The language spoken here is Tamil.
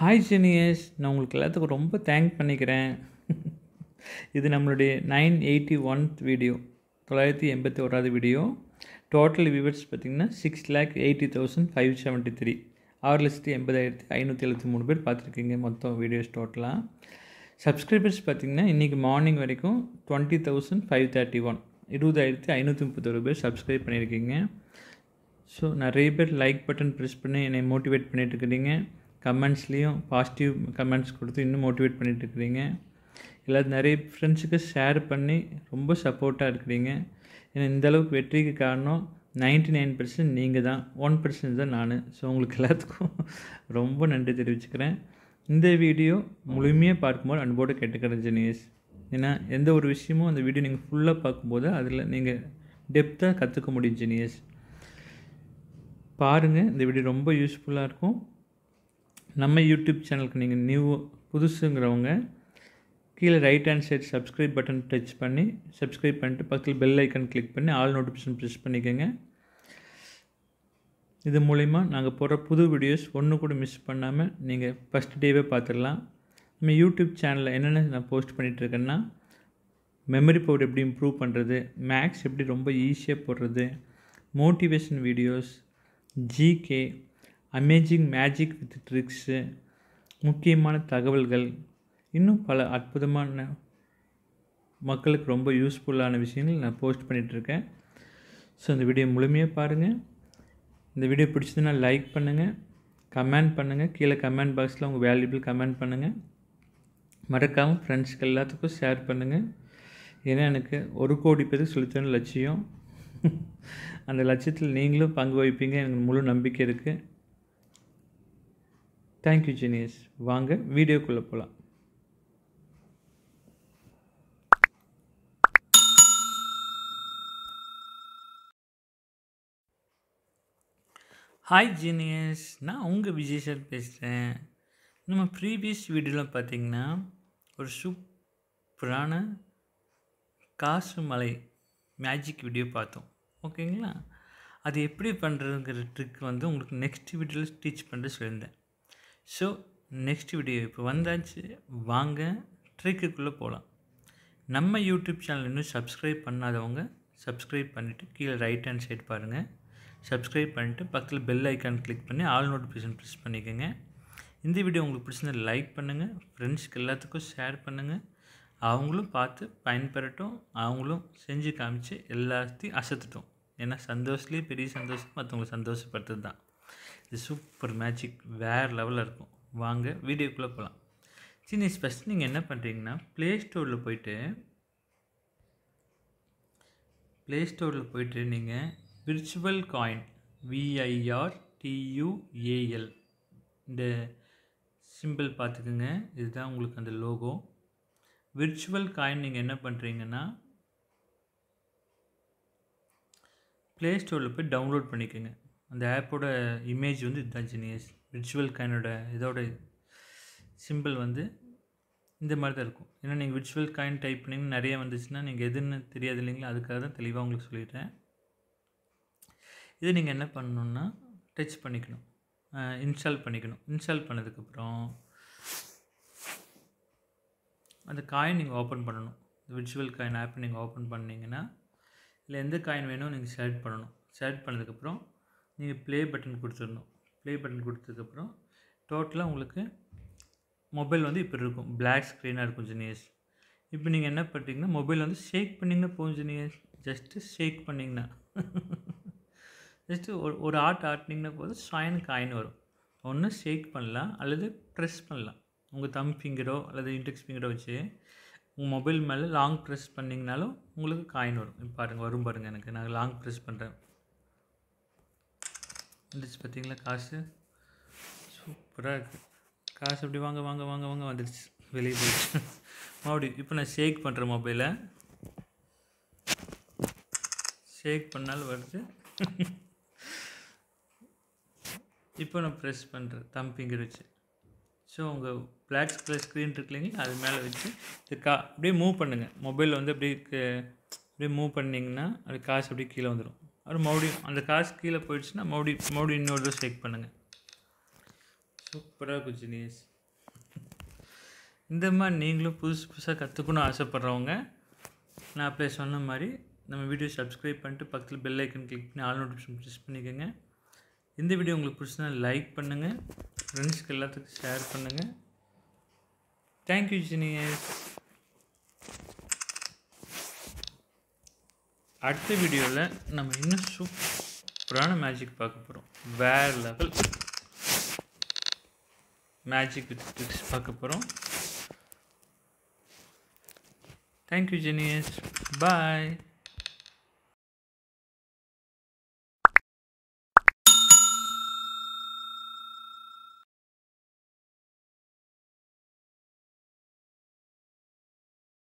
ஹாய் ஜெனியஸ் நான் உங்களுக்கு எல்லாத்துக்கும் ரொம்ப தேங்க் பண்ணிக்கிறேன் இது நம்மளுடைய நைன் எயிட்டி ஒன்த் வீடியோ தொள்ளாயிரத்தி எண்பத்தி ஓராது வீடியோ டோட்டல் வியூவர்ஸ் பார்த்திங்கன்னா six lakh eighty thousand five seventy three ஆறு லட்சத்தி எண்பதாயிரத்தி ஐநூற்றி எழுபத்தி மூணு பேர் பார்த்துருக்கீங்க மொத்தம் வீடியோஸ் டோட்டலாக சப்ஸ்கிரைபர்ஸ் பார்த்திங்கன்னா இன்றைக்கி மார்னிங் வரைக்கும் twenty thousand five thirty one இருபதாயிரத்தி ஐநூற்றி முப்பத்தொரு பேர் சப்ஸ்கிரைப் பண்ணியிருக்கீங்க ஸோ நிறைய பேர் லைக் பட்டன் ப்ரெஸ் பண்ணி என்னை மோட்டிவேட் பண்ணிகிட்டு இருக்கிறீங்க கமெண்ட்ஸ்லேயும் பாசிட்டிவ் கமெண்ட்ஸ் கொடுத்து இன்னும் மோட்டிவேட் பண்ணிகிட்டு இருக்கிறீங்க எல்லாத்து நிறைய ஃப்ரெண்ட்ஸுக்கு ஷேர் பண்ணி ரொம்ப சப்போர்ட்டாக இருக்கிறீங்க ஏன்னா இந்தளவுக்கு வெற்றிக்கு காரணம் நைன்டி நைன் பர்சன்ட் நீங்கள் தான் ஒன் பர்சன்ட் தான் நான் ஸோ உங்களுக்கு எல்லாத்துக்கும் ரொம்ப நன்றி தெரிவிச்சுக்கிறேன் இந்த வீடியோ முழுமையாக பார்க்கும்போது அன்போடு கேட்டுக்கிறேன் ஜெனியஸ் ஏன்னா எந்த ஒரு விஷயமும் அந்த வீடியோ நீங்கள் ஃபுல்லாக பார்க்கும்போது அதில் நீங்கள் டெப்த்தாக கற்றுக்க முடியும் ஜெனியஸ் பாருங்கள் இந்த வீடியோ ரொம்ப யூஸ்ஃபுல்லாக இருக்கும் நம்ம யூடியூப் சேனலுக்கு நீங்கள் நியூ புதுசுங்கிறவங்க கீழே right hand side subscribe button touch பண்ணி சப்ஸ்கிரைப் பண்ணிட்டு பக்கத்தில் பெல் ஐக்கன் கிளிக் பண்ணி ஆல் நோட்டிஃபிகேஷன் ப்ரெஸ் பண்ணிக்கோங்க இது மூலிமா நாங்கள் போடுற புது வீடியோஸ் ஒன்று கூட மிஸ் பண்ணாமல் நீங்கள் ஃபஸ்ட் டேவே பார்த்துடலாம் நம்ம யூடியூப் சேனலில் என்னென்ன நான் போஸ்ட் பண்ணிகிட்ருக்கேன்னா மெமரி பவர் எப்படி இம்ப்ரூவ் பண்ணுறது மேக்ஸ் எப்படி ரொம்ப ஈஸியாக போடுறது motivation videos GK amazing magic with tricks முக்கியமான தகவல்கள் இன்னும் பல அற்புதமான மக்களுக்கு ரொம்ப யூஸ்ஃபுல்லான விஷயங்கள் நான் போஸ்ட் பண்ணிகிட்ருக்கேன் ஸோ இந்த வீடியோ முழுமையாக பாருங்கள் இந்த வீடியோ பிடிச்சதுன்னா லைக் பண்ணுங்கள் கமெண்ட் பண்ணுங்கள் கீழே கமெண்ட் பாக்ஸில் உங்கள் வேல்யூபிள் கமெண்ட் பண்ணுங்கள் மறக்காமல் ஃப்ரெண்ட்ஸ்க்கு எல்லாத்துக்கும் ஷேர் பண்ணுங்கள் ஏன்னா எனக்கு ஒரு கோடி பேருக்கு சொல்லித்தரணும் லட்சியம் அந்த லட்சியத்தில் நீங்களும் பங்கு வகிப்பீங்க எனக்கு முழு நம்பிக்கை இருக்குது தேங்க்யூ ஜெனியஸ் வாங்க வீடியோக்குள்ளே போகலாம் ஹாய் ஜீனியஸ் நான் உங்கள் விஜய் சார் பேசுகிறேன் நம்ம ப்ரீவியஸ் வீடியோவில் பார்த்திங்கன்னா ஒரு சூப்பரான காசு மலை மேஜிக் வீடியோ பார்த்தோம் ஓகேங்களா அது எப்படி பண்ணுறதுங்கிற ட்ரிக் வந்து உங்களுக்கு நெக்ஸ்ட் வீடியோவில் டீச் பண்ணுறது சொல்லியிருந்தேன் ஸோ நெக்ஸ்ட் வீடியோ இப்போ வந்தாச்சு வாங்க ட்ரிக்குக்குள்ளே போகலாம் நம்ம யூடியூப் சேனல் இன்னும் சப்ஸ்கிரைப் பண்ணாதவங்க சப்ஸ்கிரைப் பண்ணிவிட்டு கீழே ரைட் ஹேண்ட் சைடு பாருங்கள் சப்ஸ்கிரைப் பண்ணிவிட்டு பக்கத்தில் பெல் ஐக்கான் கிளிக் பண்ணி ஆல் நோட்டிஃபிகேஷன் ப்ரெஸ் பண்ணிக்கோங்க இந்த வீடியோ உங்களுக்கு பிடிச்சிருந்தா லைக் பண்ணுங்கள் ஃப்ரெண்ட்ஸ்க்கு எல்லாத்துக்கும் ஷேர் பண்ணுங்கள் அவங்களும் பார்த்து பயன்பெறட்டும் அவங்களும் செஞ்சு காமிச்சு எல்லாத்தையும் அசத்துட்டோம் ஏன்னா சந்தோஷத்துலேயே பெரிய சந்தோஷம் மற்றவங்களை சந்தோஷப்படுத்துறது தான் இது சூப்பர் மேஜிக் வேறு லெவலில் இருக்கும் வாங்க வீடியோக்குள்ளே போகலாம் சரி ஸ்பெஷல் நீங்கள் என்ன பண்ணுறீங்கன்னா ப்ளே ஸ்டோரில் போயிட்டு ப்ளே ஸ்டோரில் போயிட்டு நீங்கள் விர்ச்சுவல் காயின் விஐஆர் டியூஏஎல் இந்த சிம்பிள் பார்த்துக்குங்க இதுதான் உங்களுக்கு அந்த லோகோ விர்ச்சுவல் காயின் நீங்கள் என்ன பண்ணுறீங்கன்னா ப்ளே ஸ்டோரில் போய் டவுன்லோட் பண்ணிக்கோங்க அந்த ஆப்போட இமேஜ் வந்து இதுதான் ஜினியஸ் விர்ச்சுவல் காயினோட இதோட சிம்பிள் வந்து இந்த மாதிரி தான் இருக்கும் ஏன்னா நீங்கள் விர்ச்சுவல் காயின் டைப் பண்ணிங்க நிறைய வந்துச்சுன்னா நீங்கள் எதுன்னு தெரியாது இல்லைங்களா அதுக்காக தான் தெளிவாக உங்களுக்கு சொல்லிடுறேன் இது நீங்கள் என்ன பண்ணணுன்னா டச் பண்ணிக்கணும் இன்ஸ்டால் பண்ணிக்கணும் இன்ஸ்டால் பண்ணதுக்கப்புறம் அந்த காயின் நீங்கள் ஓப்பன் பண்ணணும் விர்ச்சுவல் காயின் ஆப் நீங்கள் ஓப்பன் பண்ணிங்கன்னா இல்லை எந்த காயின் வேணும் நீங்கள் செலக்ட் பண்ணணும் செலக்ட் பண்ணதுக்கப்புறம் நீங்கள் ப்ளே பட்டன் கொடுத்துடணும் ப்ளே பட்டன் கொடுத்ததுக்கப்புறம் டோட்டலாக உங்களுக்கு மொபைல் வந்து இப்போ இருக்கும் பிளாக் ஸ்க்ரீனாக இருக்கும் ஜெனியஸ் இப்போ நீங்கள் என்ன பண்ணுறீங்கன்னா மொபைல் வந்து ஷேக் பண்ணிங்கன்னா போகும் ஜெனியஸ் ஜஸ்ட்டு ஷேக் பண்ணிங்கன்னா ஜஸ்ட்டு ஒரு ஒரு ஆட் ஆட்டினீங்கன்னா போதும் ஷாயின் காயின் வரும் ஒன்று ஷேக் பண்ணலாம் அல்லது ப்ரெஸ் பண்ணலாம் உங்கள் தம் ஃபிங்கரோ அல்லது இன்டெக்ஸ் ஃபிங்கரோ வச்சு உங்கள் மொபைல் மேலே லாங் ப்ரெஸ் பண்ணிங்கனாலும் உங்களுக்கு காயின் வரும் பாருங்கள் வரும் பாருங்கள் எனக்கு நான் லாங் ப்ரெஸ் பண்ணுறேன் வந்துடுச்சு பார்த்தீங்களா காசு சூப்பராக இருக்குது காசு அப்படி வாங்க வாங்க வாங்க வாங்க வந்துடுச்சு வெளியே போயிடுச்சு மறுபடியும் இப்போ நான் ஷேக் பண்ணுறேன் மொபைலை ஷேக் பண்ணாலும் வருது இப்போ நான் ப்ரெஸ் பண்ணுறேன் தம்பிங்கிற வச்சு ஸோ உங்கள் பிளாக் கலர் ஸ்க்ரீன் இல்லைங்க அது மேலே வச்சு இது கா அப்படியே மூவ் பண்ணுங்கள் மொபைலில் வந்து அப்படியே அப்படியே மூவ் பண்ணிங்கன்னா அது காசு அப்படியே கீழே வந்துடும் அப்புறம் மறுபடியும் அந்த காசு கீழே போயிடுச்சுன்னா மறுபடியும் மறுபடியும் இன்னொரு தடவை செக் பண்ணுங்கள் சூப்பராக குஜினியஸ் இந்த மாதிரி நீங்களும் புதுசு புதுசாக கற்றுக்கணும்னு ஆசைப்பட்றவங்க நான் அப்படியே சொன்ன மாதிரி நம்ம வீடியோ சப்ஸ்கிரைப் பண்ணிட்டு பக்கத்தில் பெல் ஐக்கன் கிளிக் பண்ணி ஆல் நோட்டிஃபிகேஷன் ப்ரெஸ் பண்ணிக்கோங்க இந்த வீடியோ உங்களுக்கு பிடிச்சதுனா லைக் பண்ணுங்கள் ஃப்ரெண்ட்ஸ்க்கு எல்லாத்துக்கும் ஷேர் பண்ணுங்கள் தேங்க்யூ ஜினியஸ் அடுத்த வீடியோவில் நம்ம இன்னும் சூப்பரான மேஜிக் பார்க்க போகிறோம் வேறு லெவல் மேஜிக் வித் ட்ரிக்ஸ் பார்க்க போகிறோம் தேங்க்யூ ஜெனியஸ் பாய்